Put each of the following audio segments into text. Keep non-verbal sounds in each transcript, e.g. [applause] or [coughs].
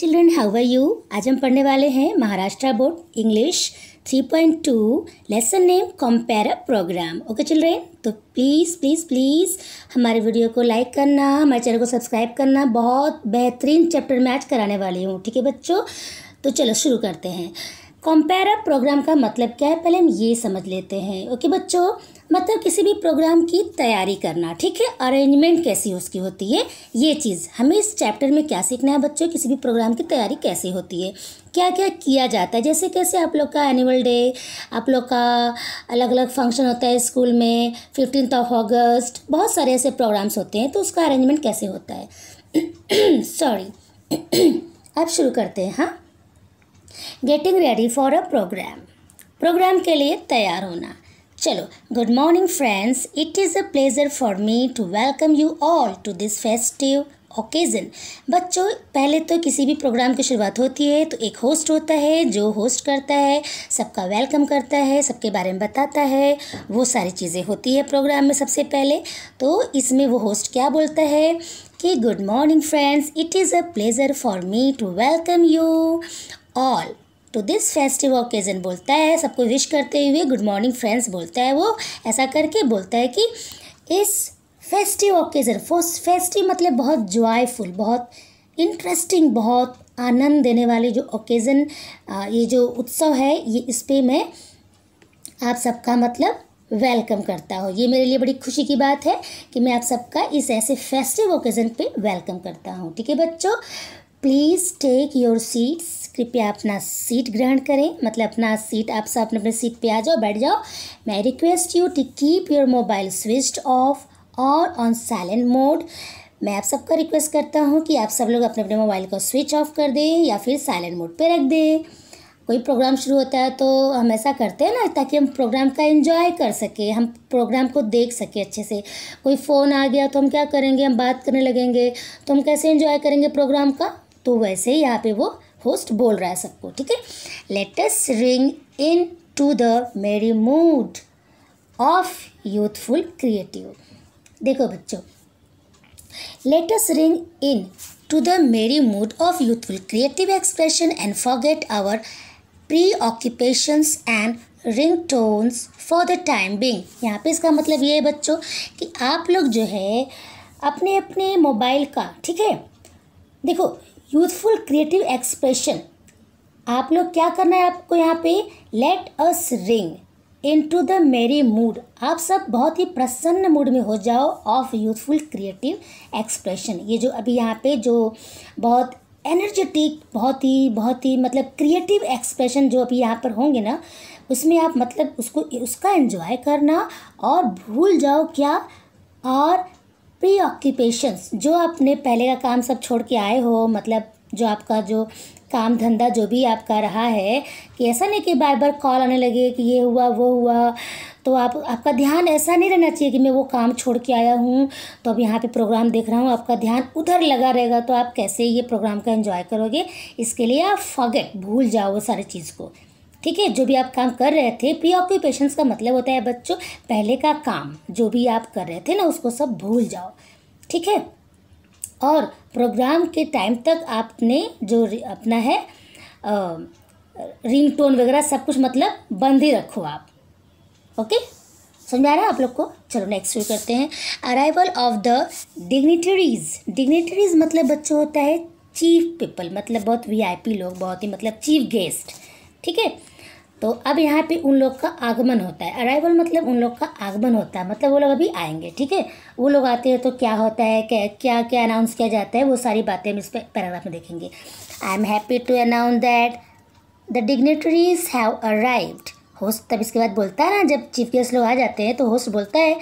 Children how are you आज हम पढ़ने वाले हैं Maharashtra board English 3.2 lesson name compere programme okay children तो प्लीज़ प्लीज़ प्लीज़ हमारे वीडियो को लाइक करना हमारे चैनल को सब्सक्राइब करना बहुत बेहतरीन चैप्टर मैच आज कराने वाली हूँ ठीक है बच्चों तो चलो शुरू करते हैं कंपेयर प्रोग्राम का मतलब क्या है पहले हम ये समझ लेते हैं ओके बच्चों मतलब किसी भी प्रोग्राम की तैयारी करना ठीक है अरेंजमेंट कैसी उसकी होती है ये चीज़ हमें इस चैप्टर में क्या सीखना है बच्चों किसी भी प्रोग्राम की तैयारी कैसे होती है क्या क्या किया जाता है जैसे कैसे आप लोग का एनुअल डे आप लोग का अलग अलग फंक्शन होता है स्कूल में फिफ्टीन ऑफ ऑगस्ट बहुत सारे ऐसे प्रोग्राम्स होते हैं तो उसका अरेंजमेंट कैसे होता है सॉरी [coughs] [coughs] अब शुरू करते हैं हाँ getting ready for a programme programme के लिए तैयार होना चलो good morning friends it is a pleasure for me to welcome you all to this festive occasion बच्चों पहले तो किसी भी प्रोग्राम की शुरुआत होती है तो एक होस्ट होता है जो होस्ट करता है सबका वेलकम करता है सबके बारे में बताता है वो सारी चीज़ें होती है प्रोग्राम में सबसे पहले तो इसमें वो होस्ट क्या बोलता है कि good morning friends it is a pleasure for me to welcome you all to this festive occasion बोलता है सबको विश करते हुए गुड मॉर्निंग फ्रेंड्स बोलता है वो ऐसा करके बोलता है कि इस फेस्टिव ओकेजन फेस्टिव मतलब बहुत जॉयफुल बहुत इंटरेस्टिंग बहुत आनंद देने वाले जो ओकेज़न ये जो उत्सव है ये इस पर मैं आप सबका मतलब वेलकम करता हूँ ये मेरे लिए बड़ी खुशी की बात है कि मैं आप सबका इस ऐसे फेस्टिव ओकेज़न पे वेलकम करता हूँ ठीक है बच्चों प्लीज़ टेक योर सीट्स कृपया अपना सीट ग्रहण करें मतलब अपना सीट आप सब अपने अपने सीट पे आ जाओ बैठ जाओ मैं request you to keep your mobile switch off और ऑन साइलेंट मोड मैं आप सबका रिक्वेस्ट करता हूँ कि आप सब लोग अपने अपने मोबाइल को स्विच ऑफ कर दें या फिर साइलेंट मोड पे रख दें कोई प्रोग्राम शुरू होता है तो हम ऐसा करते हैं ना ताकि हम प्रोग्राम का एंजॉय कर सकें हम प्रोग्राम को देख सकें अच्छे से कोई फ़ोन आ गया तो हम क्या करेंगे हम बात करने लगेंगे तो हम कैसे एंजॉय करेंगे प्रोग्राम का तो वैसे ही यहाँ पे वो होस्ट बोल रहा है सबको ठीक है let's ring in to the merry mood of youthful creative देखो बच्चों let's ring in to the merry mood of youthful creative expression and forget our preoccupations and ring tones for the time being यहाँ पे इसका मतलब ये है बच्चों कि आप लोग जो है अपने अपने मोबाइल का ठीक है देखो यूथफुल क्रिएटिव एक्सप्रेशन आप लोग क्या करना है आपको यहाँ पे let us ring in to the merry mood आप सब बहुत ही प्रसन्न मूड में हो जाओ ऑफ यूथफुल क्रिएटिव एक्सप्रेशन ये जो अभी यहाँ पे जो बहुत एनर्जेटिक बहुत ही बहुत ही मतलब क्रिएटिव एक्सप्रेशन जो अभी यहाँ पर होंगे ना उसमें आप मतलब उसको उसका एंजॉय करना और भूल जाओ क्या और प्री ऑक्यूपेशंस जो आपने पहले का काम सब छोड़ के आए हो मतलब जो आपका जो काम धंधा जो भी आपका रहा है कि ऐसा नहीं कि बार बार कॉल आने लगे कि ये हुआ वो हुआ तो आप आपका ध्यान ऐसा नहीं रहना चाहिए कि मैं वो काम छोड़ के आया हूँ तो अब यहाँ पे प्रोग्राम देख रहा हूँ आपका ध्यान उधर लगा रहेगा तो आप कैसे ये प्रोग्राम का एंजॉय करोगे इसके लिए आप फगेट भूल जाओ वो सारी चीज़ को ठीक है जो भी आप काम कर रहे थे प्री ऑक्यूपेशंस का मतलब होता है बच्चों पहले का काम जो भी आप कर रहे थे ना उसको सब भूल जाओ ठीक है और प्रोग्राम के टाइम तक आपने जो अपना है रिंग टोन वगैरह सब कुछ मतलब बंद ही रखो आप ओके समझ आ रहा है आप लोग को चलो नेक्स्ट शुरू करते हैं arrival of the dignitaries dignitaries मतलब बच्चों होता है चीफ पीपल मतलब बहुत वीआईपी लोग बहुत ही मतलब चीफ गेस्ट ठीक है तो अब यहाँ पे उन लोग का आगमन होता है अराइवल मतलब उन लोग का आगमन होता है मतलब वो लोग अभी आएंगे ठीक है वो लोग आते हैं तो क्या होता है क्या क्या क्या अनाउंस किया जाता है वो सारी बातें हम इस पैराग्राफ में देखेंगे I am happy to announce that the dignitaries have arrived host तब इसके बाद बोलता है ना जब चीफ गेस्ट लोग आ जाते हैं तो होस्ट बोलता है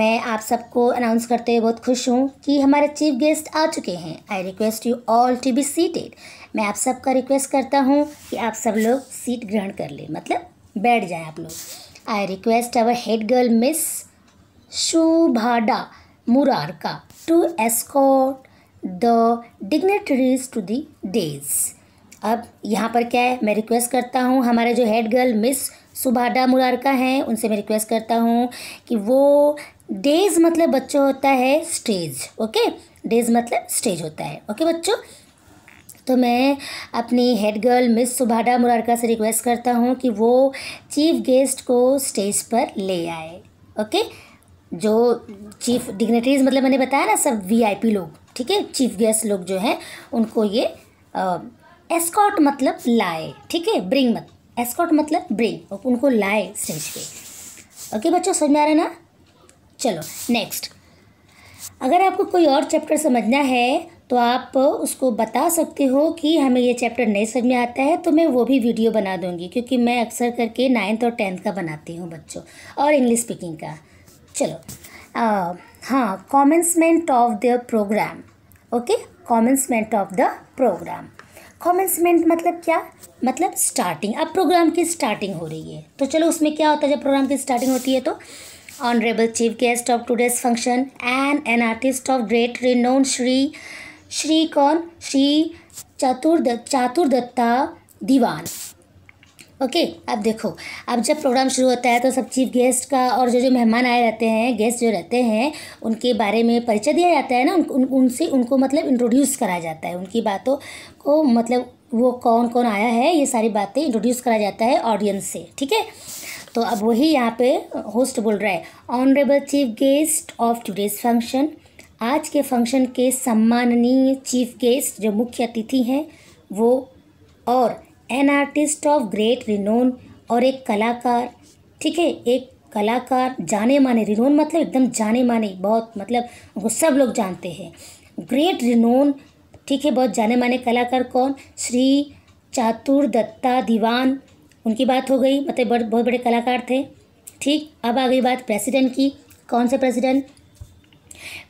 मैं आप सबको अनाउंस करते हुए बहुत खुश हूँ कि हमारे चीफ गेस्ट आ चुके हैं I request you all to be seated मैं आप सबका रिक्वेस्ट करता हूँ कि आप सब लोग सीट ग्रहण कर लें मतलब बैठ जाए आप लोग I request our head girl miss Shubhada Murarka to escort the dignitaries to the dais अब यहाँ पर क्या है मैं रिक्वेस्ट करता हूँ हमारे जो head girl miss Subhada Murarka हैं उनसे मैं रिक्वेस्ट करता हूँ कि वो डेज मतलब बच्चों होता है स्टेज ओके डेज मतलब स्टेज होता है ओके बच्चों तो मैं अपनी head girl miss Subhada Murarka से रिक्वेस्ट करता हूँ कि वो चीफ गेस्ट को स्टेज पर ले आए ओके जो चीफ डिग्नेटरीज मतलब मैंने बताया ना सब वीआईपी लोग ठीक है चीफ गेस्ट लोग जो हैं उनको ये एस्कॉट मतलब लाए ठीक है ब्रिंग मत एस्कॉट मतलब ब्रिंग उनको लाए स्टेज पे ओके बच्चों समझ में आ रहा ना चलो नेक्स्ट अगर आपको कोई और चैप्टर समझना है तो आप उसको बता सकते हो कि हमें ये चैप्टर नहीं समझ में आता है तो मैं वो भी वीडियो बना दूँगी क्योंकि मैं अक्सर करके नाइन्थ और टेंथ का बनाती हूँ बच्चों और इंग्लिश स्पीकिंग का चलो आ, हाँ commencement of the programme okay commencement of the programme commencement मतलब क्या मतलब स्टार्टिंग अब प्रोग्राम की स्टार्टिंग हो रही है तो चलो उसमें क्या होता है जब प्रोग्राम की स्टार्टिंग होती है तो honourable chief guest of today's function and an artist of great renown Shri Shri कौन श्री चतुर्दत्त चातुर्दत्ता दीवान ओके okay, अब देखो अब जब प्रोग्राम शुरू होता है तो सब चीफ गेस्ट का और जो जो मेहमान आए रहते हैं गेस्ट जो रहते हैं उनके बारे में परिचय दिया जाता है ना उन, उन, उनसे उनको मतलब इंट्रोड्यूस कराया जाता है उनकी बातों को मतलब वो कौन कौन आया है ये सारी बातें इंट्रोड्यूस कराया जाता है ऑडियंस से ठीक है तो अब वही यहाँ पे होस्ट बोल रहा है honourable chief guest of today's function आज के फंक्शन के सम्माननीय चीफ गेस्ट जो मुख्य अतिथि हैं वो और an artist of great renown और एक कलाकार ठीक है एक कलाकार जाने माने रिनोन मतलब एकदम जाने माने बहुत मतलब वो सब लोग जानते हैं ग्रेट रिनोन ठीक है बहुत जाने माने कलाकार कौन श्री चातुर दत्ता दीवान उनकी बात हो गई मतलब बहुत बड़े कलाकार थे ठीक अब आ गई बात प्रेसिडेंट की कौन से president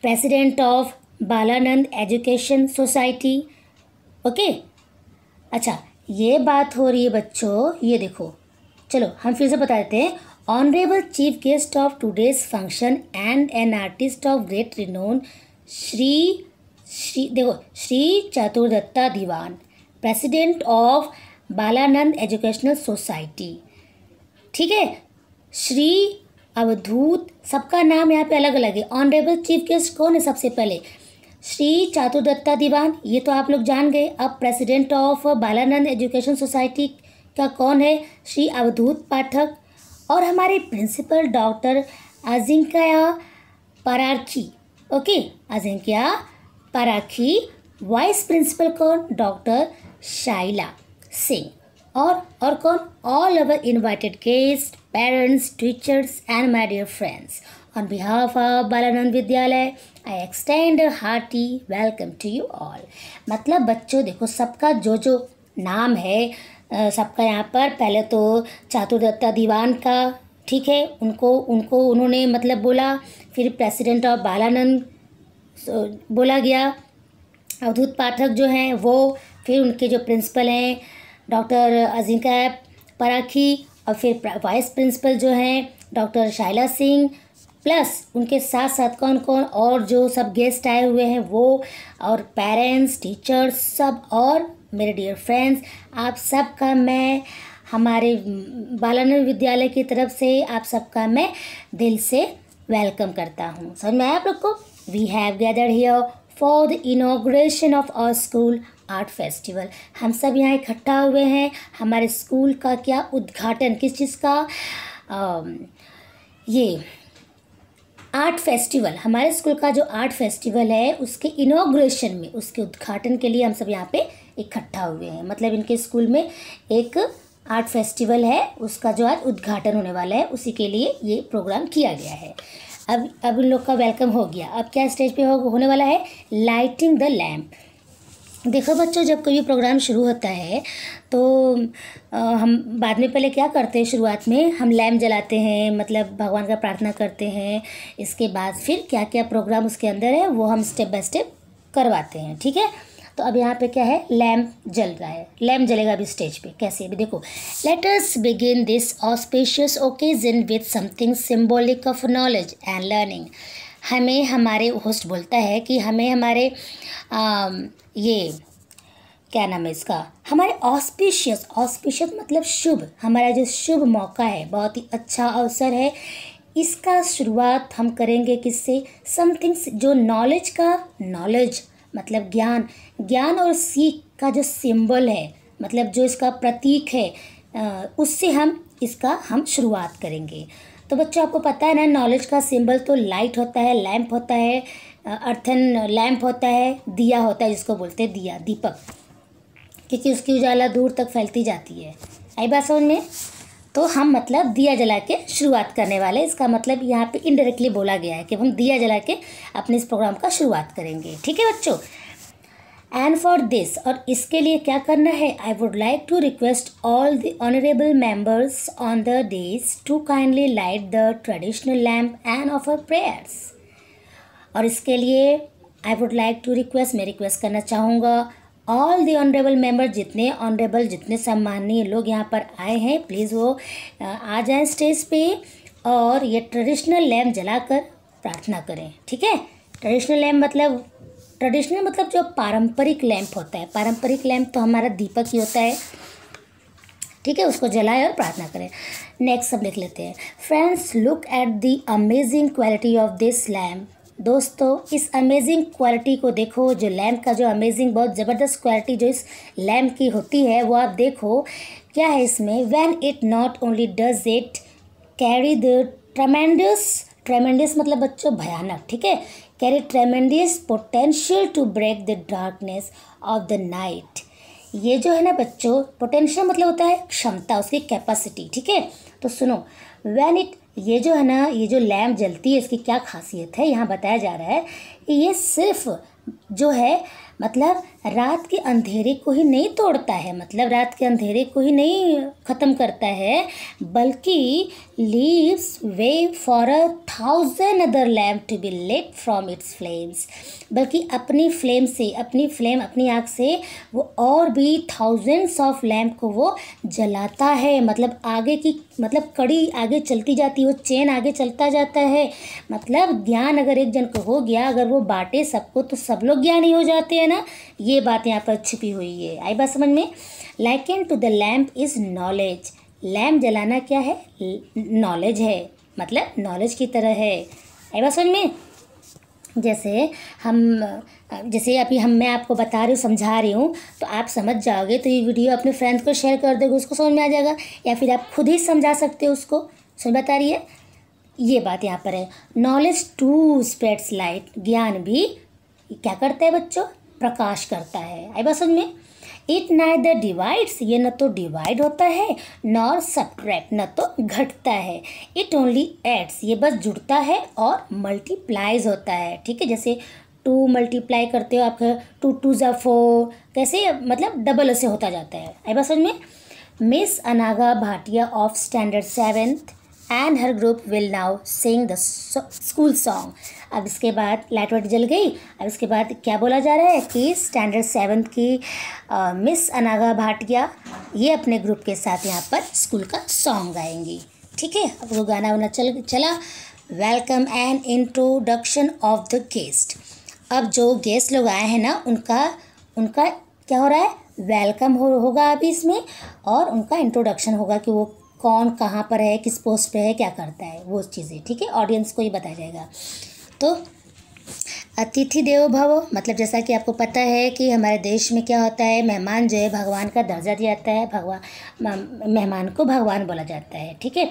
president of Balanand education society okay अच्छा ये बात हो रही है बच्चों ये देखो चलो हम फिर से बता देते हैं honourable chief guest of today's function and an artist of great renown Shri Shri देखो Shri Chaturdatta Diwan president of Balanand educational society ठीक है श्री अवधूत सबका नाम यहाँ पे अलग अलग है ऑनरेबल चीफ गेस्ट कौन है सबसे पहले श्री चातुर्दत्ता दीवान ये तो आप लोग जान गए अब president of Balanand education society का कौन है श्री अवधूत पाठक और हमारे principal doctor Ajinkya Parakhi okay Ajinkya Parakhi vice principal कौन डॉक्टर शाइला सिंह और और कौन all our invited guest parents, teachers, and my dear friends. On behalf of Balanand Vidyalay, I extend hearty welcome to you all मतलब बच्चों देखो सबका जो जो नाम है सबका यहाँ पर पहले तो चातुर्दत्ता दीवान का ठीक है उनको उनको उन्होंने मतलब बोला फिर प्रेसिडेंट ऑफ बालानंद बोला गया अवधूत पाठक जो हैं वो फिर उनके जो प्रिंसिपल हैं डॉक्टर अजिंका पराखी और फिर वाइस प्रिंसिपल जो हैं डॉक्टर शाइला सिंह प्लस उनके साथ साथ कौन कौन और जो सब गेस्ट आए हुए हैं वो और पेरेंट्स टीचर्स सब और मेरे डियर फ्रेंड्स आप सबका मैं हमारे बालानंद विद्यालय की तरफ से आप सबका मैं दिल से वेलकम करता हूँ समझ में आया आप लोग को we have gathered here for the inauguration of our school art festival हम सब यहाँ इकट्ठा हुए हैं हमारे स्कूल का क्या उद्घाटन किस चीज़ का आ, ये आर्ट फेस्टिवल हमारे स्कूल का जो आर्ट फेस्टिवल है उसके इनोग्रेशन में उसके उद्घाटन के लिए हम सब यहाँ पे इकट्ठा हुए हैं मतलब इनके स्कूल में एक आर्ट फेस्टिवल है उसका जो आज उद्घाटन होने वाला है उसी के लिए ये प्रोग्राम किया गया है अब अब इन लोग का वेलकम हो गया अब क्या स्टेज पे हो, होने वाला है लाइटिंग द लैम्प देखो बच्चों जब कोई प्रोग्राम शुरू होता है तो आ, हम बाद में पहले क्या करते हैं शुरुआत में हम लैम्प जलाते हैं मतलब भगवान का प्रार्थना करते हैं इसके बाद फिर क्या क्या प्रोग्राम उसके अंदर है वो हम स्टेप बाय स्टेप करवाते हैं ठीक है तो अब यहाँ पे क्या है लैम्प जल रहा है लैम्प जलेगा अभी स्टेज पे कैसे अभी देखो let's begin this auspicious occasion with something symbolic of knowledge and learning हमें हमारे होस्ट बोलता है कि हमें हमारे आ, ये क्या नाम है इसका हमारे ऑस्पिशियस ऑस्पिशियस मतलब शुभ हमारा जो शुभ मौका है बहुत ही अच्छा अवसर है इसका शुरुआत हम करेंगे किससे समथिंग्स जो नॉलेज का नॉलेज मतलब ज्ञान ज्ञान और सीख का जो सिंबल है मतलब जो इसका प्रतीक है उससे हम इसका हम शुरुआत करेंगे तो बच्चों आपको पता है ना नॉलेज का सिंबल तो लाइट होता है लैंप होता है अर्थन लैंप होता है दिया होता है जिसको बोलते हैं दिया दीपक क्योंकि उसकी उजाला दूर तक फैलती जाती है आई बात समझ में तो हम मतलब दिया जला के शुरुआत करने वाले इसका मतलब यहाँ पे इनडायरेक्टली बोला गया है कि हम दिया जला के अपने इस प्रोग्राम का शुरुआत करेंगे ठीक है बच्चों एंड फॉर दिस और इसके लिए क्या करना है I would like to request all the honourable members on the dais to kindly light the traditional lamp and offer prayers और इसके लिए I would like to request मैं रिक्वेस्ट करना चाहूँगा ऑल दी ऑनरेबल मेंबर जितने honourable जितने सम्माननीय लोग यहाँ पर आए हैं प्लीज़ वो आ जाएँ स्टेज पे और ये ट्रेडिशनल लैम्प जलाकर प्रार्थना करें ठीक है ट्रेडिशनल लैम्प मतलब ट्रेडिशनल मतलब जो पारंपरिक लैंप होता है पारंपरिक लैंप तो हमारा दीपक ही होता है ठीक है उसको जलाएं और प्रार्थना करें नेक्स्ट सब लिख लेते हैं friends look at the amazing quality of this lamp दोस्तों इस अमेजिंग क्वालिटी को देखो जो लैम्प का जो अमेजिंग बहुत ज़बरदस्त क्वालिटी जो इस लैम्प की होती है वो आप देखो क्या है इसमें when it not only does it carry the tremendous tremendous मतलब बच्चों भयानक ठीक है carry tremendous potential to break the darkness of the night ये जो है ना बच्चों पोटेंशियल मतलब होता है क्षमता उसकी कैपेसिटी ठीक है तो सुनो वैन इट ये जो है ना ये जो लैम्प जलती है इसकी क्या खासियत है यहाँ बताया जा रहा है कि ये सिर्फ जो है मतलब रात के अंधेरे को ही नहीं तोड़ता है मतलब रात के अंधेरे को ही नहीं ख़त्म करता है बल्कि leaves way for a thousand other lamp to be lit from its flames बल्कि अपनी फ्लेम से अपनी फ्लेम अपनी आग से वो और भी थाउजेंड्स ऑफ लैम्प को वो जलाता है मतलब आगे की मतलब कड़ी आगे चलती जाती है वो चेन आगे चलता जाता है मतलब ज्ञान अगर एक जन को हो गया अगर वो बांटे सबको तो सब लोग ज्ञानी हो जाते हैं ना ये ये बात यहाँ पर छुपी हुई है आई बात समझ में and to the lamp is knowledge lamp जलाना क्या है नॉलेज है मतलब नॉलेज की तरह है आई बात समझ में जैसे हम जैसे अभी हम मैं आपको बता रही हूँ समझा रही हूँ तो आप समझ जाओगे तो ये वीडियो अपने फ्रेंड्स को शेयर कर दोगे उसको समझ में आ जाएगा या फिर आप खुद ही समझा सकते हो उसको समझ बता रही है ये बात यहाँ पर है नॉलेज टू स्प्रेड्स लाइट ज्ञान भी क्या करता है बच्चों प्रकाश करता है आई बात समझ में इट द डिवाइड्स ये न तो डिवाइड होता है नॉर सब्ट्रैक्ट न तो घटता है इट ओनली एड्स ये बस जुड़ता है और मल्टीप्लाइज होता है ठीक है जैसे टू मल्टीप्लाई करते हो आपका टू टू ज़ा फोर कैसे मतलब डबल ऐसे होता जाता है आई बात समझ में miss Anaga Bhatia of standard seventh and her group will now sing the school song अब इसके बाद लाइट वाइट जल गई अब इसके बाद क्या बोला जा रहा है कि स्टैंडर्ड सेवन्थ की आ, मिस अनागा भाटिया ये अपने ग्रुप के साथ यहाँ पर स्कूल का सॉन्ग गाएंगी ठीक है अब वो गाना वाना चल चला welcome and introduction of the guest अब जो गेस्ट लोग आए हैं ना उनका उनका क्या हो रहा है वेलकम हो होगा अभी इसमें और उनका इंट्रोडक्शन होगा कि वो कौन कहाँ पर है किस पोस्ट पे है क्या करता है वो चीज़ें ठीक है ऑडियंस को ही बताया जाएगा तो अतिथि देवो भव मतलब जैसा कि आपको पता है कि हमारे देश में क्या होता है मेहमान जो है भगवान का दर्जा दिया जाता है भगवान मेहमान को भगवान बोला जाता है ठीक है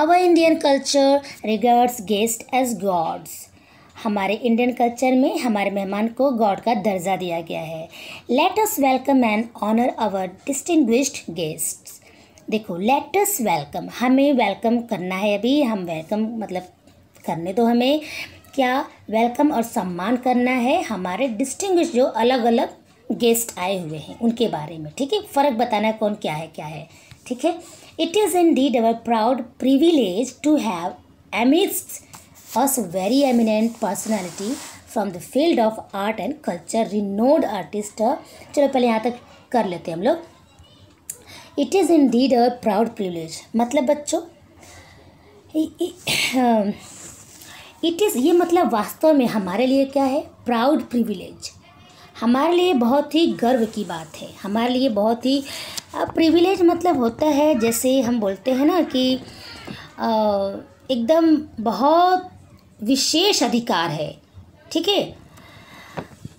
our Indian culture regards guest as gods हमारे इंडियन कल्चर में हमारे मेहमान को गॉड का दर्जा दिया गया है let us welcome and honour our distinguished guest देखो लेटस वेलकम हमें वेलकम करना है अभी हम वेलकम मतलब करने दो हमें क्या वेलकम और सम्मान करना है हमारे डिस्टिंग्विश जो अलग अलग गेस्ट आए हुए हैं उनके बारे में ठीक है फ़र्क बताना है कौन क्या है क्या है ठीक है it is indeed our proud privilege to have amidst us very eminent personality from the field of art and culture renowned artist चलो पहले यहाँ तक कर लेते हैं हम लोग it is indeed a proud privilege मतलब बच्चों इट इज़ ये मतलब वास्तव में हमारे लिए क्या है प्राउड प्रिविलेज हमारे लिए बहुत ही गर्व की बात है हमारे लिए बहुत ही प्रिविलेज मतलब होता है जैसे हम बोलते हैं ना कि एकदम बहुत विशेष अधिकार है ठीक है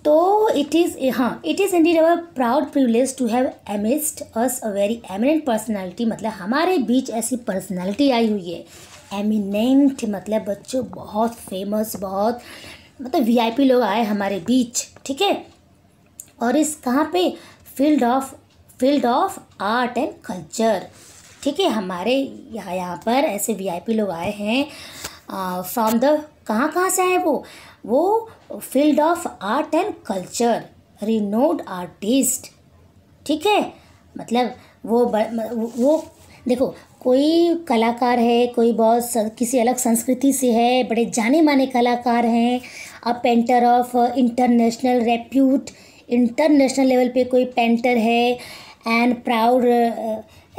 तो इट इज़ हाँ it is indeed our proud privilege to have amidst us a very eminent personality मतलब हमारे बीच ऐसी पर्सनैलिटी आई हुई है एमिनेंट मतलब बच्चों बहुत फेमस बहुत मतलब वीआईपी लोग आए हमारे बीच ठीक है और इस कहाँ पे field of field of art and culture ठीक है हमारे यहाँ यहाँ पर ऐसे वीआईपी लोग आए हैं फ्रॉम द कहाँ कहाँ से आए वो वो field of art and culture renowned artist ठीक है मतलब वो वो देखो कोई कलाकार है कोई बहुत किसी अलग संस्कृति से है बड़े जाने माने कलाकार हैं a painter of international repute international level पे कोई पेंटर है and proud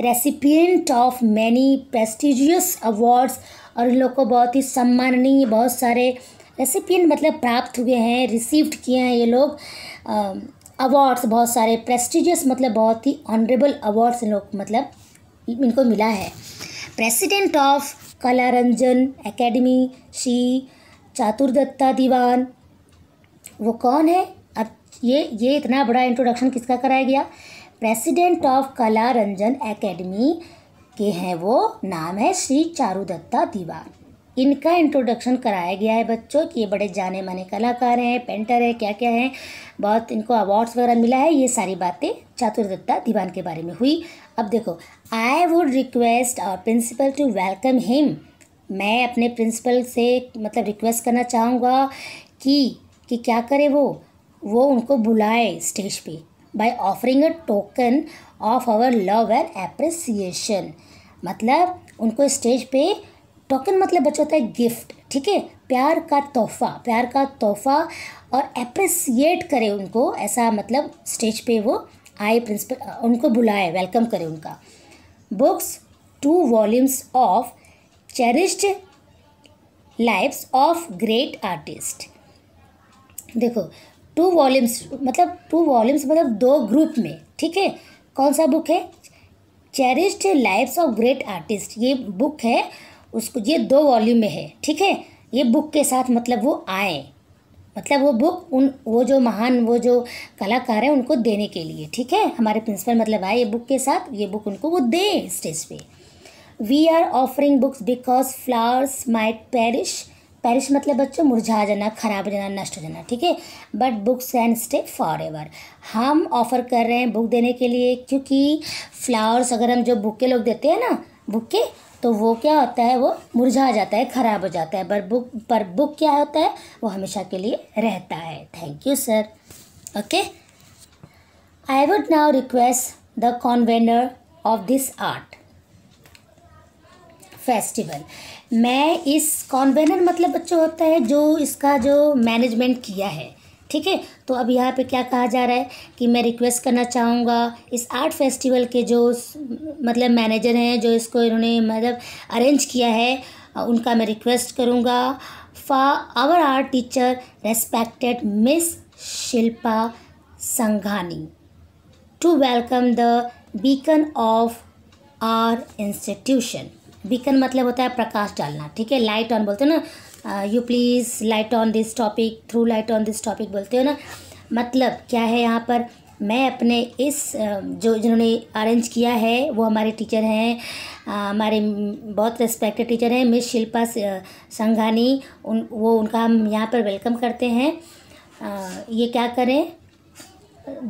recipient of many prestigious awards और इन लोग को बहुत ही सम्माननीय बहुत सारे रेसिपियन मतलब प्राप्त हुए हैं रिसीव्ड किए हैं ये लोग अवार्ड्स बहुत सारे प्रेस्टिजियस मतलब बहुत ही ऑनरेबल अवार्ड्स लोग मतलब इनको मिला है president of Kala Ranjan academy Shri Chaturdatta Diwan वो कौन है अब ये ये इतना बड़ा इंट्रोडक्शन किसका कराया गया president of Kala Ranjan academy के हैं वो नाम है श्री चारुदत्ता दीवान इनका इंट्रोडक्शन कराया गया है बच्चों कि ये बड़े जाने माने कलाकार हैं पेंटर हैं क्या क्या हैं बहुत इनको अवार्ड्स वगैरह मिला है ये सारी बातें चातुर्दत्ता दीवान के बारे में हुई अब देखो I would request our principal to welcome him मैं अपने प्रिंसिपल से मतलब रिक्वेस्ट करना चाहूँगा कि कि क्या करे वो वो उनको बुलाए स्टेज पे by offering a token of our love and appreciation मतलब उनको स्टेज पे टोकन मतलब बच्चा होता है गिफ्ट ठीक है प्यार का तोहफा प्यार का तोहफा और अप्रिसिएट करे उनको ऐसा मतलब स्टेज पे वो आए प्रिंसिपल उनको बुलाए वेलकम करे उनका books two volumes of cherished lives of great artist देखो टू वॉल्यूम्स मतलब टू वॉल्यूम्स मतलब दो ग्रुप में ठीक है कौन सा बुक है cherished lives of great artist ये बुक है उसको ये दो वॉल्यूम में है ठीक है ये बुक के साथ मतलब वो आए मतलब वो बुक उन वो जो महान वो जो कलाकार है उनको देने के लिए ठीक है हमारे प्रिंसिपल मतलब आए ये बुक के साथ ये बुक उनको वो दे स्टेज पे we are offering books because flowers might perish perish मतलब बच्चों मुरझा जाना खराब हो जाना नष्ट हो जाना ठीक है but books and stay forever हम ऑफ़र कर रहे हैं बुक देने के लिए क्योंकि फ्लावर्स अगर हम जो बुक के लोग देते हैं ना बुक के तो वो क्या होता है वो मुरझा जाता है ख़राब हो जाता है पर बुक पर बुक क्या होता है वो हमेशा के लिए रहता है thank you sir okay I would now request the convener of this art festival मैं इस कॉन्वेनर मतलब बच्चों होता है जो इसका जो मैनेजमेंट किया है ठीक है तो अब यहाँ पे क्या कहा जा रहा है कि मैं रिक्वेस्ट करना चाहूँगा इस आर्ट फेस्टिवल के जो मतलब मैनेजर हैं जो इसको इन्होंने मतलब अरेंज किया है उनका मैं रिक्वेस्ट करूँगा for our art teacher respected miss Shilpa Sanghani to welcome the beacon of our institution beacon मतलब होता है प्रकाश डालना ठीक है लाइट ऑन बोलते हैं ना you please light on this topic throw light on this topic बोलते हो ना मतलब क्या है यहाँ पर मैं अपने इस um, जो जिन्होंने अरेंज किया है वो हमारे टीचर हैं uh, हमारे बहुत रेस्पेक्टेड टीचर हैं मिस शिल्पा संघानी उन वो उनका हम यहाँ पर वेलकम करते हैं आ, uh, ये क्या करें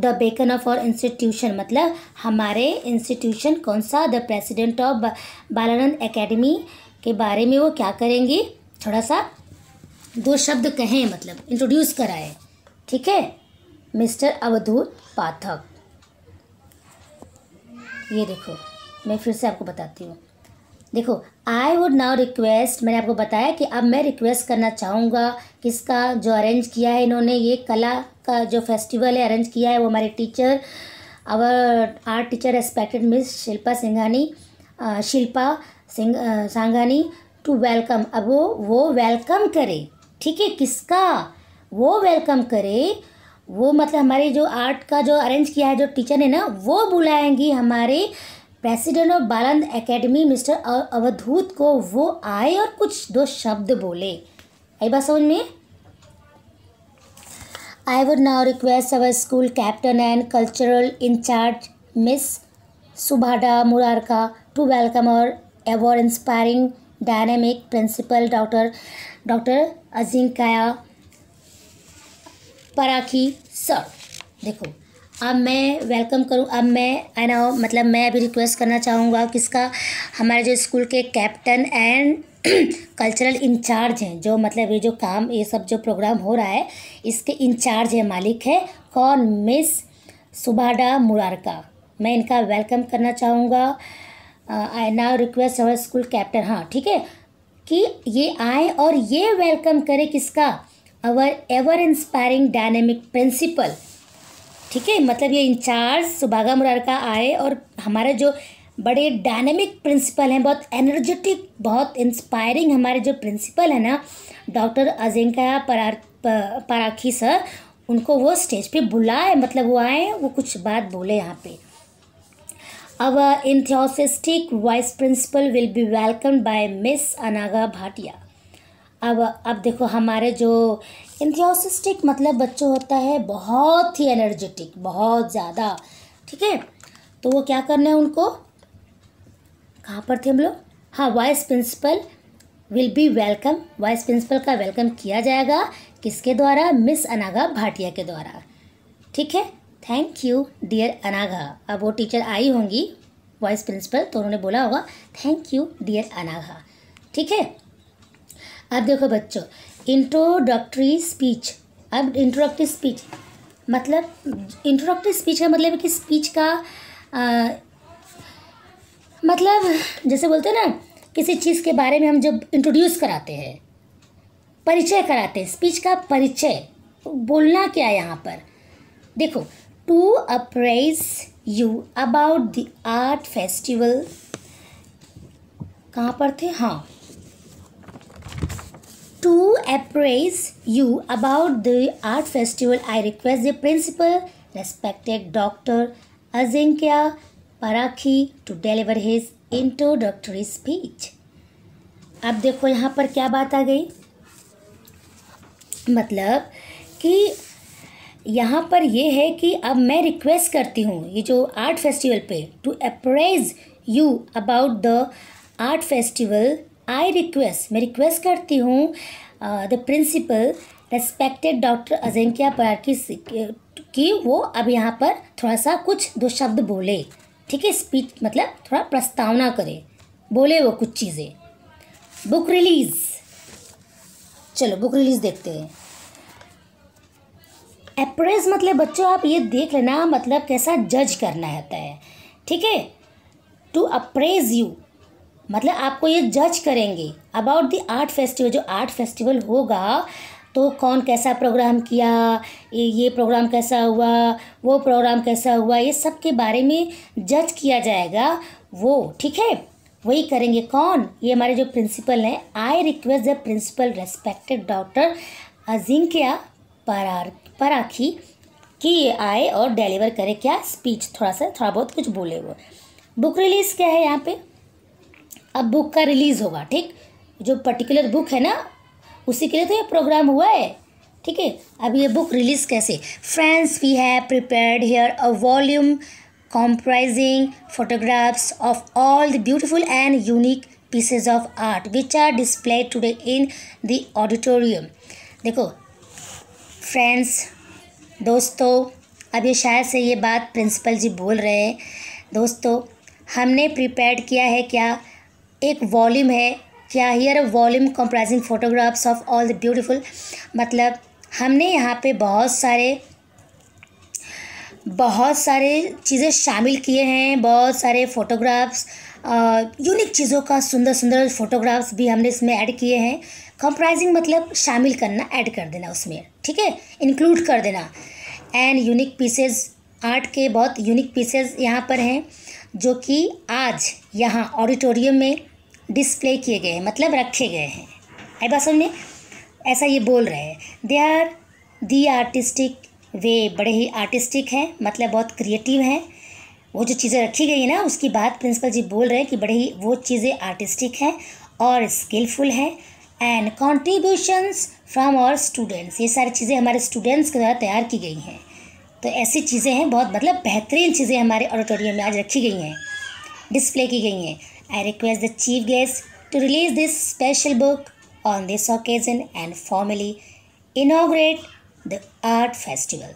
the beacon of our institution मतलब हमारे इंस्टीट्यूशन कौन सा the president of Balanand academy के बारे में वो क्या करेंगी थोड़ा सा दो शब्द कहें मतलब इंट्रोड्यूस कराए ठीक है मिस्टर अवधूत पाठक ये देखो मैं फिर से आपको बताती हूँ देखो आई वुड नाउ रिक्वेस्ट मैंने आपको बताया कि अब मैं रिक्वेस्ट करना चाहूँगा किसका जो अरेंज किया है इन्होंने ये कला का जो फेस्टिवल है अरेंज किया है वो हमारे teacher our art teacher respected miss Shilpa Singhani Shilpa Singh Sanghani to welcome अब वो वो वेलकम करे ठीक है किसका वो वेलकम करे वो मतलब हमारे जो आर्ट का जो अरेंज किया है जो टीचर ने ना वो बुलाएंगी हमारे president of Balanand academy mister Avadhoot को वो आए और कुछ दो शब्द बोले आई बात समझ में I would now request our school captain and cultural incharge miss Subhada Murarka to welcome our ever inspiring dynamic principal doctor doctor Ajinkya Parakhi sir देखो अब मैं वेलकम करूं अब मैं आई ना मतलब मैं अभी रिक्वेस्ट करना चाहूँगा किसका हमारे जो स्कूल के कैप्टन एंड कल्चरल इंचार्ज हैं जो मतलब ये जो काम ये सब जो प्रोग्राम हो रहा है इसके इंचार्ज है मालिक है कौन मिस सुबाडा मुरारका मैं इनका वेलकम करना चाहूँगा I now request our school captain हाँ ठीक है कि ये आए और ये वेलकम करे किसका our ever inspiring dynamic principal ठीक है मतलब ये इंचार्ज सुभागा मुरार का आए और हमारे जो बड़े डायनेमिक प्रिंसिपल हैं बहुत एनर्जेटिक बहुत इंस्पायरिंग हमारे जो प्रिंसिपल हैं ना डॉक्टर अजिंका परार पराखी सर उनको वो स्टेज पे बुलाए मतलब वो आए वो कुछ बात बोले यहाँ पे Our enthusiastic vice principal will be welcomed by Miss Anaga Bhatia. अब अब देखो हमारे जो इंथियोसिस्टिक मतलब बच्चों होता है बहुत ही एनर्जेटिक बहुत ज़्यादा ठीक है तो वो क्या करना है उनको कहाँ पर थे हम लोग हाँ vice principal will be welcome vice principal का वेलकम किया जाएगा किसके द्वारा मिस अनागा भाटिया के द्वारा ठीक है थैंक यू डियर अनाघा अब वो टीचर आई होंगी वाइस प्रिंसिपल तो उन्होंने बोला होगा थैंक यू डियर अनाघा ठीक है अब देखो बच्चों इंट्रोडक्टरी स्पीच अब इंट्रोडक्टरी स्पीच मतलब इंट्रोडक्टरी स्पीच का मतलब कि स्पीच का आ, मतलब जैसे बोलते हैं ना किसी चीज़ के बारे में हम जब इंट्रोड्यूस कराते हैं परिचय कराते हैं स्पीच का परिचय बोलना क्या है यहाँ पर देखो to appraise you about the art festival कहाँ पर थे हाँ to appraise you about the art festival i request the principal respected dr azinkya parakhi to deliver his introductory speech अब देखो यहाँ पर क्या बात आ गई मतलब कि यहाँ पर यह है कि अब मैं रिक्वेस्ट करती हूँ ये जो आर्ट फेस्टिवल पे to apprise you about the art festival I request मैं रिक्वेस्ट करती हूँ the principal respected doctor Ajinkya Parkis कि वो अब यहाँ पर थोड़ा सा कुछ दो शब्द बोले ठीक है स्पीच मतलब थोड़ा प्रस्तावना करे बोले वो कुछ चीज़ें बुक रिलीज़ चलो बुक रिलीज़ देखते हैं अप्रेज मतलब बच्चों आप ये देख लेना मतलब कैसा जज करना होता है ठीक है टू अप्रेज यू मतलब आपको ये जज करेंगे अबाउट द आर्ट फेस्टिवल जो आर्ट फेस्टिवल होगा तो कौन कैसा प्रोग्राम किया ये प्रोग्राम कैसा हुआ वो प्रोग्राम कैसा हुआ ये सब के बारे में जज किया जाएगा वो ठीक है वही करेंगे कौन ये हमारे जो प्रिंसिपल हैं I request the principal respected doctor Ajinkya Parar Parakhi कि ये आए और डिलीवर करे क्या स्पीच थोड़ा सा थोड़ा बहुत कुछ बोले वो बुक रिलीज़ क्या है यहाँ पे अब बुक का रिलीज़ होगा ठीक जो पर्टिकुलर बुक है ना उसी के लिए तो ये प्रोग्राम हुआ है ठीक है अब ये बुक रिलीज़ कैसे friends we have prepared here a volume comprising photographs of all the beautiful and unique pieces of art which are display today in the auditorium देखो फ्रेंड्स दोस्तों अभी शायद से ये बात प्रिंसिपल जी बोल रहे हैं दोस्तों हमने प्रिपेयर किया है क्या एक वॉल्यूम है क्या here volume comprising photographs of all the beautiful मतलब हमने यहाँ पे बहुत सारे बहुत सारे चीज़ें शामिल किए हैं बहुत सारे फ़ोटोग्राफ्स यूनिक चीज़ों का सुंदर सुंदर फोटोग्राफ्स भी हमने इसमें ऐड किए हैं कंप्राइजिंग मतलब शामिल करना ऐड कर देना उसमें ठीक है इंक्लूड कर देना एंड यूनिक पीसेज आर्ट के बहुत यूनिक पीसेज यहाँ पर हैं जो कि आज यहाँ ऑडिटोरियम में डिस्प्ले किए गए हैं मतलब रखे गए हैं आई बात समझे ऐसा ये बोल रहे हैं दे आर दी आर्टिस्टिक वे बड़े ही आर्टिस्टिक हैं मतलब बहुत क्रिएटिव हैं वो जो चीज़ें रखी गई है ना उसकी बात प्रिंसिपल जी बोल रहे हैं कि बड़े ही वो चीज़ें आर्टिस्टिक हैं और स्किलफुल हैं and contributions from our students ये सारी चीज़ें हमारे स्टूडेंट्स के द्वारा तैयार की गई हैं तो ऐसी चीज़ें हैं बहुत मतलब बेहतरीन चीज़ें हमारे ऑडिटोरियम में आज रखी गई हैं डिस्प्ले की गई हैं I request the chief guest to release this special book on this occasion and formally inaugurate the art festival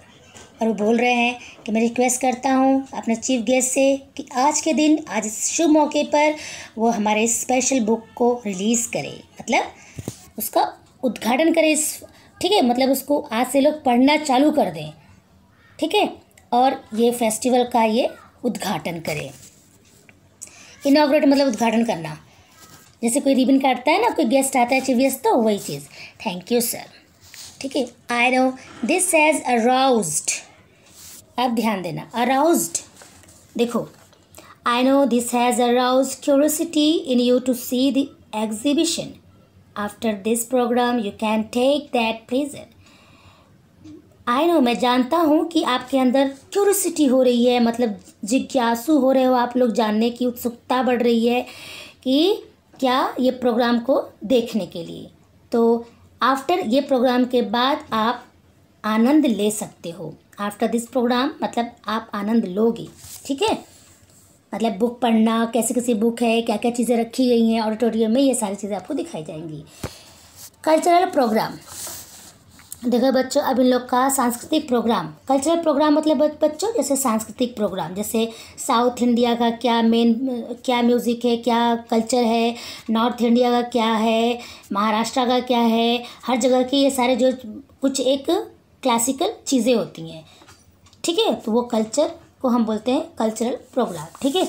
और वो बोल रहे हैं कि मैं रिक्वेस्ट करता हूँ अपने चीफ गेस्ट से कि आज के दिन आज इस शुभ मौके पर वो हमारे स्पेशल बुक को रिलीज़ करें मतलब उसका उद्घाटन करें इस ठीक है मतलब उसको आज से लोग पढ़ना चालू कर दें ठीक है और ये फेस्टिवल का ये उद्घाटन करें इनाग्रेट मतलब उद्घाटन करना जैसे कोई रिबन काटता है ना कोई गेस्ट आता है चीफ गेस्ट तो वही चीज़ थैंक यू सर ठीक है I know this has aroused अब ध्यान देना अराउज देखो I know this has arouse curiosity in you to see the exhibition after this program you can take that pleasure I know मैं जानता हूँ कि आपके अंदर क्यूरोसिटी हो रही है मतलब जिज्ञासु हो रहे हो आप लोग जानने की उत्सुकता बढ़ रही है कि क्या ये प्रोग्राम को देखने के लिए तो आफ्टर ये प्रोग्राम के बाद आप आनंद ले सकते हो आफ्टर दिस प्रोग्राम मतलब आप आनंद लोगे ठीक है मतलब बुक पढ़ना कैसी कैसी बुक है क्या क्या चीज़ें रखी गई हैं ऑडिटोरियम में ये सारी चीज़ें आपको दिखाई जाएंगी कल्चरल प्रोग्राम देखो बच्चों अब इन लोग का सांस्कृतिक प्रोग्राम कल्चरल प्रोग्राम मतलब बच्चों जैसे सांस्कृतिक प्रोग्राम जैसे साउथ इंडिया का क्या मेन क्या म्यूज़िक है क्या कल्चर है नॉर्थ इंडिया का क्या है महाराष्ट्र का क्या है हर जगह के ये सारे जो कुछ एक क्लासिकल चीज़ें होती हैं ठीक है तो वो कल्चर को हम बोलते हैं कल्चरल प्रोग्राम ठीक है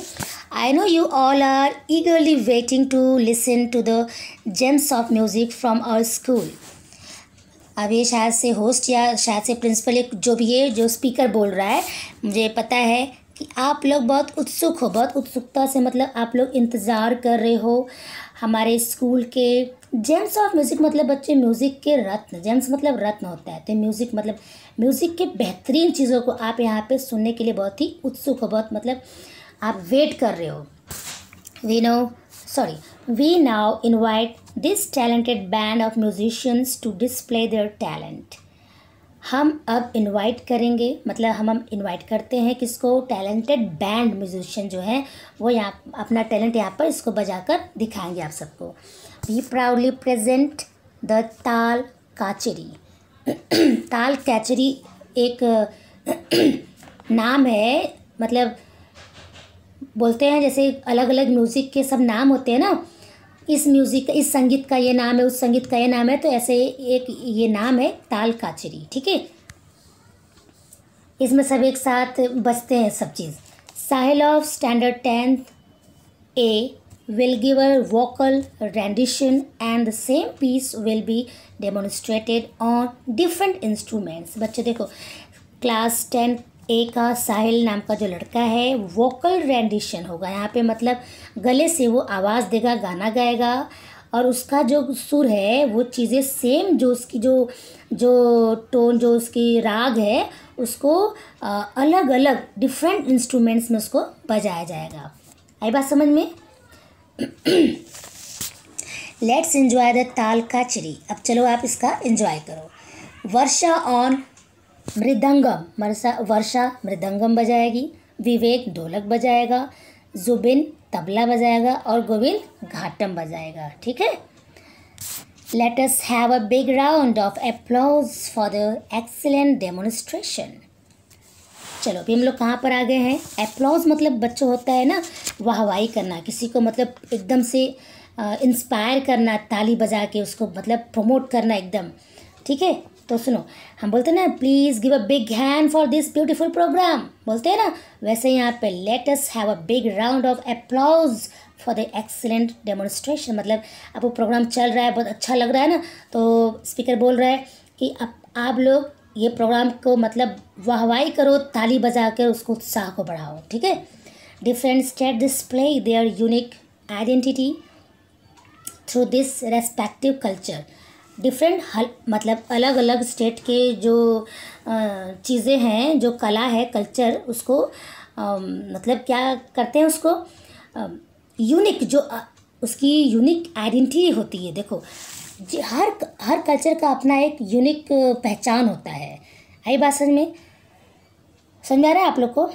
I know you all are eagerly waiting to listen to the gems of music from our school अब ये शायद से होस्ट या शायद से प्रिंसिपल एक जो भी है जो स्पीकर बोल रहा है मुझे पता है कि आप लोग बहुत उत्सुक हो बहुत उत्सुकता से मतलब आप लोग इंतज़ार कर रहे हो हमारे स्कूल के जेम्स ऑफ म्यूज़िक मतलब बच्चे म्यूज़िक के रत्न जेम्स मतलब रत्न होता है तो म्यूज़िक मतलब म्यूज़िक के बेहतरीन चीज़ों को आप यहाँ पे सुनने के लिए बहुत ही उत्सुक हो बहुत मतलब आप वेट कर रहे हो we know sorry we now invite this talented band of musicians to display their talent हम अब इनवाइट करेंगे मतलब हम हम इनवाइट करते हैं किसको टैलेंटेड बैंड म्यूजिशियन जो है वो यहाँ अपना टैलेंट यहाँ पर इसको बजाकर दिखाएंगे आप सबको we proudly present the tal kacheri ताल [clears throat] कैचरी एक [clears throat] नाम है मतलब बोलते हैं जैसे अलग अलग म्यूज़िक के सब नाम होते हैं ना इस म्यूज़िक इस संगीत का ये नाम है उस संगीत का ये नाम है तो ऐसे एक ये नाम है ताल काचरी ठीक है इसमें सब एक साथ बजते हैं सब चीज़ Sahil of standard tenth A will give a vocal rendition and the same piece will be demonstrated on different instruments बच्चे देखो क्लास टेन ए का साहिल नाम का जो लड़का है वोकल रेंडिशन होगा यहाँ पे मतलब गले से वो आवाज़ देगा गाना गाएगा और उसका जो सुर है वो चीज़ें सेम जो उसकी जो जो टोन जो उसकी राग है उसको अलग अलग डिफरेंट इंस्ट्रूमेंट्स में उसको बजाया जाएगा आई बात समझ में लेट्स इंजॉय द ताल काचरी अब चलो आप इसका इंजॉय करो वर्षा ऑन मृदंगम वर्षा मृदंगम बजाएगी विवेक ढोलक बजाएगा जुबिन तबला बजाएगा और गोविंद घाटम बजाएगा ठीक है let us have a big round of applause for the excellent demonstration चलो अभी हम लोग कहाँ पर आ गए हैं अप्लाउज मतलब बच्चों होता है ना वाहवाही करना किसी को मतलब एकदम से इंस्पायर करना ताली बजा के उसको मतलब प्रमोट करना एकदम ठीक है तो सुनो हम बोलते हैं ना please give a big hand for this beautiful program बोलते हैं ना वैसे यहाँ पे let us have a big round of applause for the excellent demonstration मतलब अब वो प्रोग्राम चल रहा है बहुत अच्छा लग रहा है ना तो स्पीकर बोल रहा है कि अब आप लोग ये प्रोग्राम को मतलब वाहवाही करो ताली बजा कर उसको उत्साह को बढ़ाओ ठीक है different state display their unique identity through this respective culture different हल मतलब अलग अलग स्टेट के जो चीज़ें हैं जो कला है कल्चर उसको आ, मतलब क्या करते हैं उसको यूनिक जो उसकी यूनिक आइडेंटिटी होती है देखो हर हर कल्चर का अपना एक यूनिक पहचान होता है आई बात समझ में समझ आ रहा है आप लोग को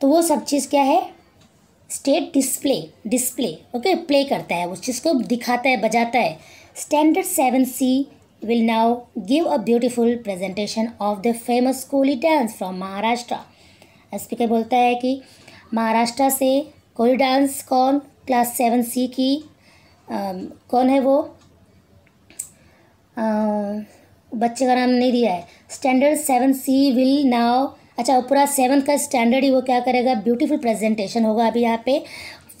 तो वो सब चीज़ क्या है state display display okay play करता है उस चीज़ को दिखाता है बजाता है standard seven C will now give a beautiful presentation of the famous Koli dance from Maharashtra speaker बोलता है कि महाराष्ट्र से कोली डांस कौन क्लास सेवन सी की आ, कौन है वो बच्चे का नाम नहीं दिया है standard seven C will now अच्छा पूरा सेवन का स्टैंडर्ड ही वो क्या करेगा ब्यूटीफुल प्रेजेंटेशन होगा अभी यहाँ पे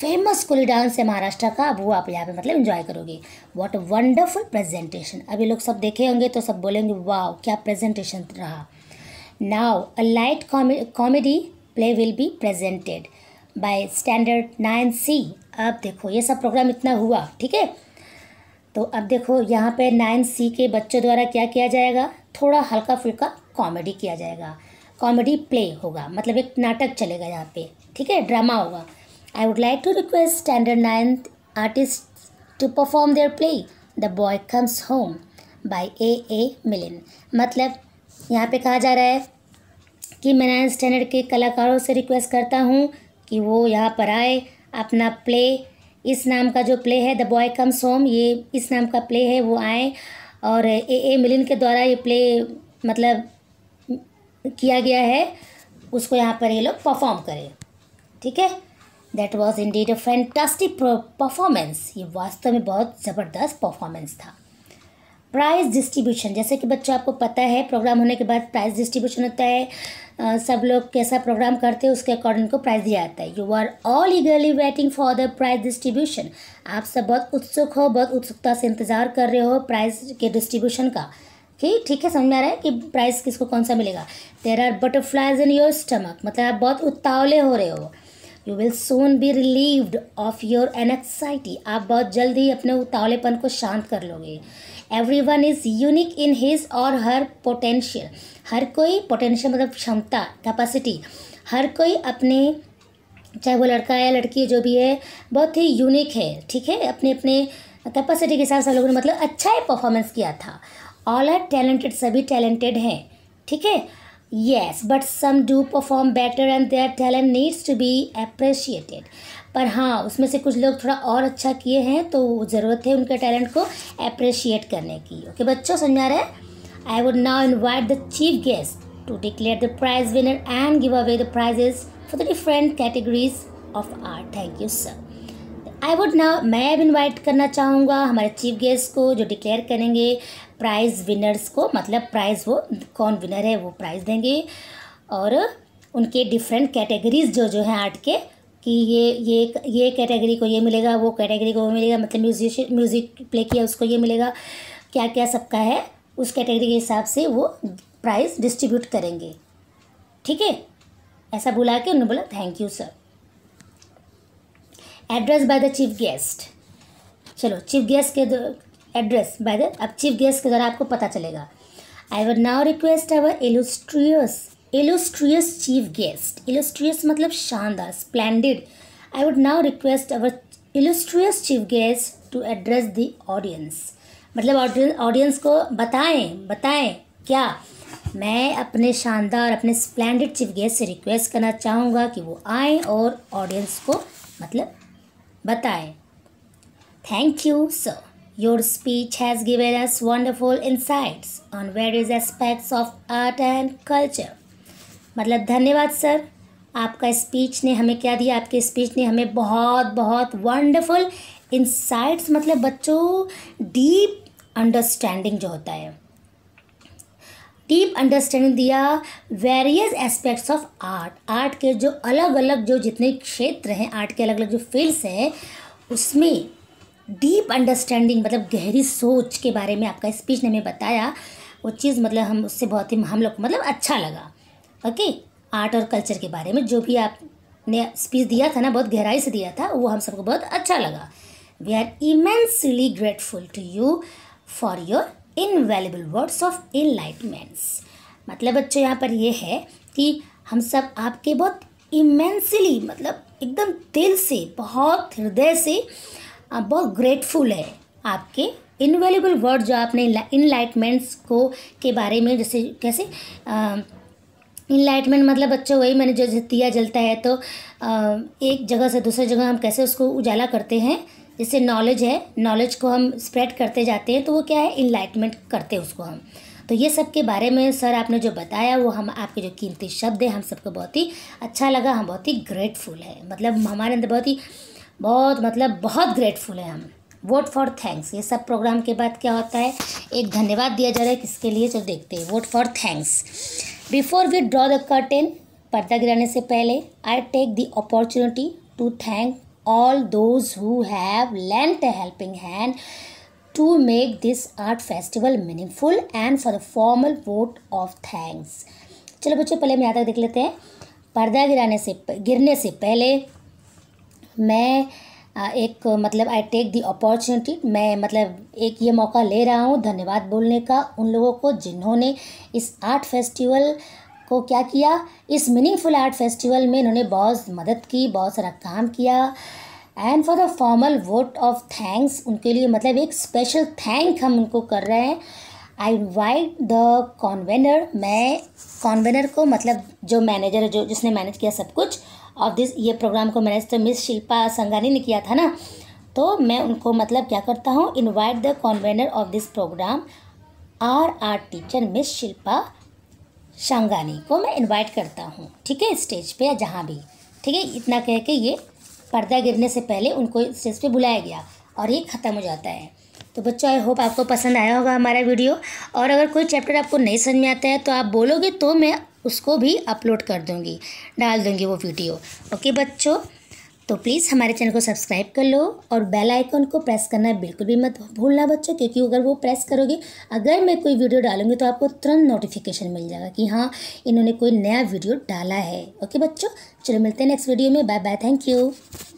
फेमस कुल डांस है महाराष्ट्र का अब वो आप यहाँ पे मतलब एंजॉय करोगे व्हाट वंडरफुल प्रेजेंटेशन अभी लोग सब देखे होंगे तो सब बोलेंगे वाह क्या प्रेजेंटेशन रहा now a light comedy play will be presented by standard nine C अब देखो ये सब प्रोग्राम इतना हुआ ठीक है तो अब देखो यहाँ पे नाइन सी के बच्चों द्वारा क्या किया जाएगा थोड़ा हल्का फुल्का कॉमेडी किया जाएगा कॉमेडी प्ले होगा मतलब एक नाटक चलेगा यहाँ पे ठीक है ड्रामा होगा I would like to request standard ninth artist to perform their play the boy comes home by a a मिलिन मतलब यहाँ पे कहा जा रहा है कि मैं नाइन्थ स्टैंडर्ड के कलाकारों से रिक्वेस्ट करता हूँ कि वो यहाँ पर आए अपना प्ले इस नाम का जो प्ले है द बॉय कम्स होम ये इस नाम का प्ले है वो आए और ए ए मिलिन के द्वारा ये प्ले मतलब किया गया है उसको यहाँ पर ये लोग परफॉर्म करें ठीक है that was indeed a fantastic performance ये वास्तव में बहुत ज़बरदस्त परफॉर्मेंस था प्राइस डिस्ट्रीब्यूशन जैसे कि बच्चों आपको पता है प्रोग्राम होने के बाद प्राइस डिस्ट्रीब्यूशन होता है आ, सब लोग कैसा प्रोग्राम करते हैं उसके अकॉर्डिंग को प्राइस दिया जाता है you are all eagerly waiting for the price distribution आप सब बहुत उत्सुक हो बहुत उत्सुकता से इंतज़ार कर रहे हो प्राइस के डिस्ट्रीब्यूशन का कि ठीक है समझ में आ रहा है कि प्राइस किसको कौन सा मिलेगा there are butterflies in your stomach मतलब आप बहुत उतावले हो रहे हो you will soon be relieved of your anxiety आप बहुत जल्द ही अपने उतावलेपन को शांत कर लोगे every one is unique in his or her potential हर कोई पोटेंशियल मतलब क्षमता कैपेसिटी हर कोई अपने चाहे वो लड़का है लड़की जो भी है बहुत ही यूनिक है ठीक है अपने अपने कैपेसिटी के हिसाब से लोगों ने मतलब अच्छा ही परफॉर्मेंस किया था ऑल आर टैलेंटेड सभी टैलेंटेड हैं ठीक है yes but some do perform better and their talent needs to be appreciated पर हाँ उसमें से कुछ लोग थोड़ा और अच्छा किए हैं तो ज़रूरत है उनके टैलेंट को अप्रिशिएट करने की ओके बच्चों समझ आ रहा है I would now invite the chief guest to declare the prize winner and give away the prizes for the different categories of art thank you sir I would now मैं अब invite करना चाहूँगा हमारे चीफ गेस्ट को जो declare करेंगे price winners को मतलब प्राइज़ वो कौन विनर है वो प्राइज़ देंगे और उनके डिफरेंट कैटेगरीज जो जो हैं आर्ट के कि ये ये ये कैटेगरी को ये मिलेगा वो कैटेगरी को वो मिलेगा मतलब म्यूजिश म्यूज़िक प्ले किया उसको ये मिलेगा क्या क्या सबका है उस कैटेगरी के हिसाब से वो प्राइस डिस्ट्रीब्यूट करेंगे ठीक है ऐसा बुला के उन्होंने बोला thank you sir address by the chief guest चलो चीफ गेस्ट के एड्रेस बाय द अब चीफ गेस्ट के द्वारा आपको पता चलेगा I would now request our illustrious illustrious chief guest illustrious मतलब शानदार splendid i would now request our illustrious chief guest to address the audience मतलब ऑडियंस को बताएं बताएं क्या मैं अपने शानदार अपने स्प्लेंडेड चीफ गेस्ट से रिक्वेस्ट करना चाहूँगा कि वो आए और ऑडियंस को मतलब बताएं thank you sir Your speech has given us wonderful insights on various aspects of art and culture. मतलब धन्यवाद सर आपका स्पीच ने हमें क्या दिया आपके स्पीच ने हमें बहुत बहुत वंडरफुल इंसाइट्स मतलब बच्चों डीप अंडरस्टैंडिंग जो होता है डीप अंडरस्टैंडिंग दिया various aspects of art art के जो अलग अलग जो जितने क्षेत्र हैं आर्ट के अलग अलग जो फील्ड्स हैं उसमें डीप अंडरस्टैंडिंग मतलब गहरी सोच के बारे में आपका स्पीच ने हमें बताया वो चीज़ मतलब हम उससे बहुत ही हम लोग मतलब अच्छा लगा ओके आर्ट और कल्चर के बारे में जो भी आपने स्पीच दिया था ना बहुत गहराई से दिया था वो हम सबको बहुत अच्छा लगा we are immensely grateful to you for your invaluable words of enlightenments मतलब बच्चों यहाँ पर यह है कि हम सब आपके बहुत इमेंसली मतलब एकदम दिल से बहुत हृदय से बहुत ग्रेटफुल है आपके इनवेलेबल वर्ड जो आपने इनलाइटमेंट्स को के बारे में जैसे कैसे आ, इनलाइटमेंट मतलब बच्चों वही मैंने जो दिया जलता है तो एक जगह से दूसरी जगह हम कैसे उसको उजाला करते हैं जैसे नॉलेज है नॉलेज को हम स्प्रेड करते जाते हैं तो वो क्या है इनलाइटमेंट करते हैं उसको हम तो ये सब के बारे में सर आपने जो बताया वो हम आपके जो कीमती शब्द है हम सबको बहुत ही अच्छा लगा हम बहुत ही ग्रेटफुल है मतलब हमारे अंदर बहुत ही बहुत मतलब बहुत ग्रेटफुल है हम वोट फॉर थैंक्स ये सब प्रोग्राम के बाद क्या होता है एक धन्यवाद दिया जा रहा है किसके लिए चलो देखते हैं vote for thanks before we draw the curtain पर्दा गिराने से पहले I take the opportunity to thank all those who have lent a helping hand to make this art festival meaningful and for the formal vote of thanks चलो बच्चों पहले हम यहाँ तक देख लेते हैं पर्दा गिराने से गिरने से पहले मैं एक मतलब आई टेक दी अपॉर्चुनिटी मैं मतलब एक ये मौका ले रहा हूँ धन्यवाद बोलने का उन लोगों को जिन्होंने इस आर्ट फेस्टिवल को क्या किया इस मीनिंगफुल आर्ट फेस्टिवल में इन्होंने बहुत मदद की बहुत सारा काम किया and for the formal vote of thanks उनके लिए मतलब एक स्पेशल थैंक हम उनको कर रहे हैं आई इन्वाइट द कॉन्वेनर मैं कॉन्वेनर को मतलब जो मैनेजर है जो जिसने मैनेज किया सब कुछ ऑफ दिस ये प्रोग्राम को मैनेज तो मिस शिल्पा संगानी ने किया था ना तो मैं उनको मतलब क्या करता हूँ invite the convener of this program our our teacher miss Shilpa Shangani को मैं इनवाइट करता हूँ ठीक है स्टेज पे या जहाँ भी ठीक है इतना कह के ये पर्दा गिरने से पहले उनको स्टेज पे बुलाया गया और ये ख़त्म हो जाता है तो बच्चों आई होप आपको पसंद आया होगा हमारा वीडियो और अगर कोई चैप्टर आपको नहीं समझ में आता है तो आप बोलोगे तो मैं उसको भी अपलोड कर दूँगी डाल दूँगी वो वीडियो ओके बच्चों तो प्लीज़ हमारे चैनल को सब्सक्राइब कर लो और बेल आइकन को प्रेस करना बिल्कुल भी मत भूलना बच्चों क्योंकि अगर वो प्रेस करोगे अगर मैं कोई वीडियो डालूँगी तो आपको तुरंत नोटिफिकेशन मिल जाएगा कि हाँ इन्होंने कोई नया वीडियो डाला है ओके बच्चों चलो मिलते हैं नेक्स्ट वीडियो में बाय बाय थैंक यू